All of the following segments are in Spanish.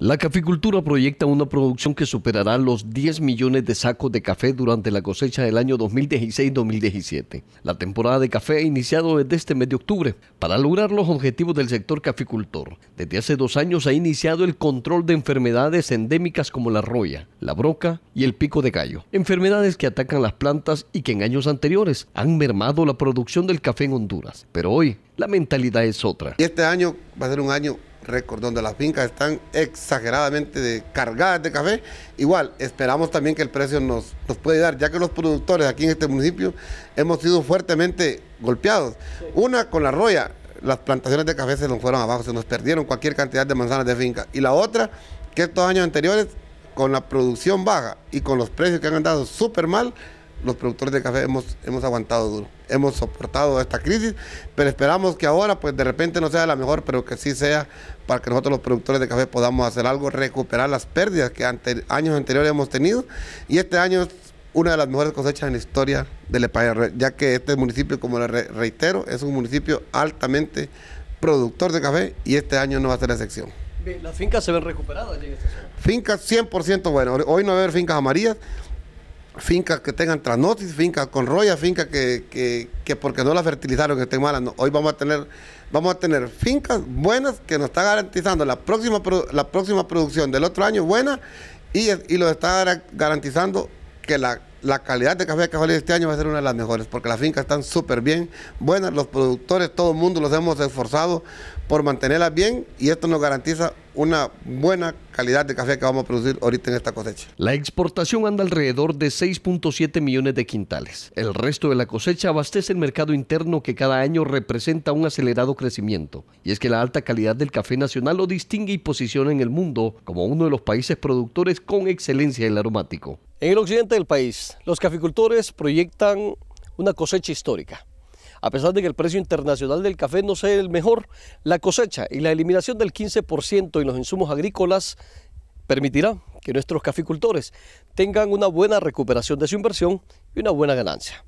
La caficultura proyecta una producción que superará los 10 millones de sacos de café durante la cosecha del año 2016-2017. La temporada de café ha iniciado desde este mes de octubre. Para lograr los objetivos del sector caficultor, desde hace dos años ha iniciado el control de enfermedades endémicas como la roya, la broca y el pico de gallo. Enfermedades que atacan las plantas y que en años anteriores han mermado la producción del café en Honduras. Pero hoy, la mentalidad es otra. este año va a ser un año récord, donde las fincas están exageradamente cargadas de café. Igual, esperamos también que el precio nos, nos puede dar, ya que los productores aquí en este municipio hemos sido fuertemente golpeados. Una con la roya, las plantaciones de café se nos fueron abajo, se nos perdieron cualquier cantidad de manzanas de finca. Y la otra, que estos años anteriores, con la producción baja y con los precios que han andado súper mal, los productores de café hemos, hemos aguantado duro, hemos soportado esta crisis, pero esperamos que ahora pues de repente no sea la mejor, pero que sí sea para que nosotros los productores de café podamos hacer algo, recuperar las pérdidas que ante, años anteriores hemos tenido y este año es una de las mejores cosechas en la historia del país, ya que este municipio, como le reitero, es un municipio altamente productor de café y este año no va a ser excepción. ¿Las fincas se ven recuperadas? Fincas 100% bueno. Hoy no va haber fincas amarillas, fincas que tengan tranosis, fincas con roya, fincas que, porque no la fertilizaron que estén malas. hoy vamos a tener vamos a tener fincas buenas que nos está garantizando la próxima la próxima producción del otro año buena y, y lo está garantizando que la la calidad de café que Cajolí este año va a ser una de las mejores, porque las fincas están súper bien, buenas, los productores, todo el mundo los hemos esforzado por mantenerlas bien y esto nos garantiza una buena calidad de café que vamos a producir ahorita en esta cosecha. La exportación anda alrededor de 6.7 millones de quintales. El resto de la cosecha abastece el mercado interno que cada año representa un acelerado crecimiento. Y es que la alta calidad del café nacional lo distingue y posiciona en el mundo como uno de los países productores con excelencia del aromático. En el occidente del país los caficultores proyectan una cosecha histórica. A pesar de que el precio internacional del café no sea el mejor, la cosecha y la eliminación del 15% en los insumos agrícolas permitirá que nuestros caficultores tengan una buena recuperación de su inversión y una buena ganancia.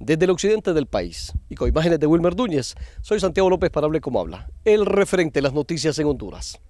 Desde el occidente del país y con imágenes de Wilmer Dúñez, soy Santiago López para Hable Como Habla, el referente de las noticias en Honduras.